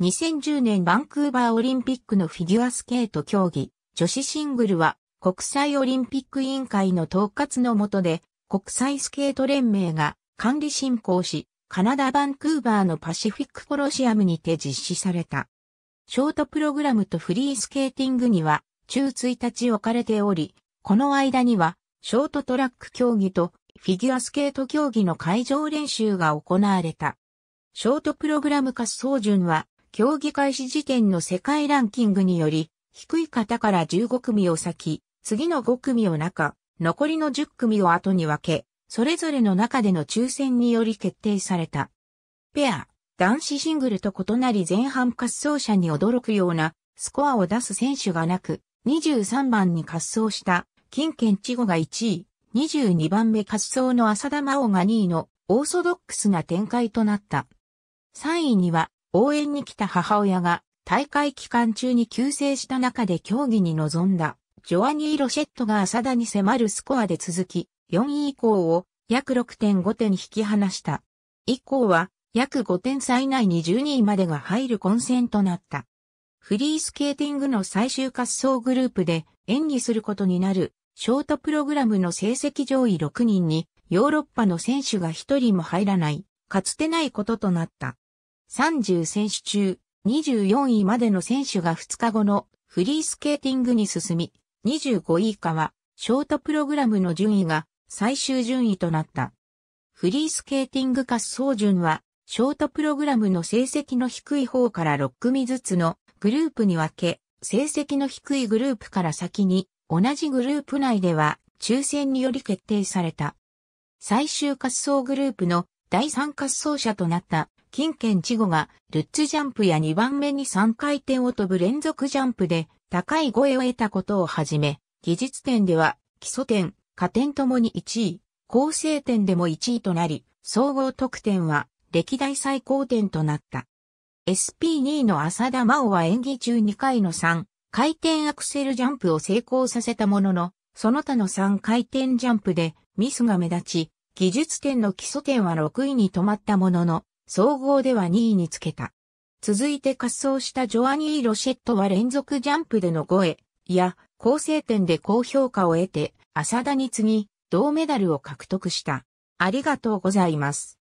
2010年バンクーバーオリンピックのフィギュアスケート競技、女子シングルは国際オリンピック委員会の統括の下で国際スケート連盟が管理進行し、カナダバンクーバーのパシフィックコロシアムにて実施された。ショートプログラムとフリースケーティングには中1日置かれており、この間にはショートトラック競技とフィギュアスケート競技の会場練習が行われた。ショートプログラム滑走順は競技開始時点の世界ランキングにより、低い方から15組を先、次の5組を中、残りの10組を後に分け、それぞれの中での抽選により決定された。ペア、男子シングルと異なり前半滑走者に驚くようなスコアを出す選手がなく、23番に滑走した金健千吾が1位、22番目滑走の浅田真央が2位のオーソドックスな展開となった。3位には応援に来た母親が大会期間中に急成した中で競技に臨んだ、ジョアニー・ロシェットが浅田に迫るスコアで続き、4位以降を約6.5点引き離した。以降は約5点差以内に12位までが入る混戦となった。フリースケーティングの最終滑走グループで演技することになるショートプログラムの成績上位6人にヨーロッパの選手が1人も入らない、かつてないこととなった。30選手中、24位までの選手が2日後のフリースケーティングに進み、25位以下は、ショートプログラムの順位が最終順位となった。フリースケーティング滑走順は、ショートプログラムの成績の低い方から6組ずつのグループに分け、成績の低いグループから先に、同じグループ内では、抽選により決定された。最終滑走グループの第3滑走者となった金券稚語が、ルッツジャンプや2番目に3回転を飛ぶ連続ジャンプで、高い声を得たことをはじめ、技術点では、基礎点、加点ともに1位、構成点でも1位となり、総合得点は、歴代最高点となった。SP2 の浅田真央は演技中2回の3、回転アクセルジャンプを成功させたものの、その他の3回転ジャンプでミスが目立ち、技術点の基礎点は6位に止まったものの、総合では2位につけた。続いて滑走したジョアニー・ロシェットは連続ジャンプでの5位、いや、構成点で高評価を得て、浅田に次ぎ、銅メダルを獲得した。ありがとうございます。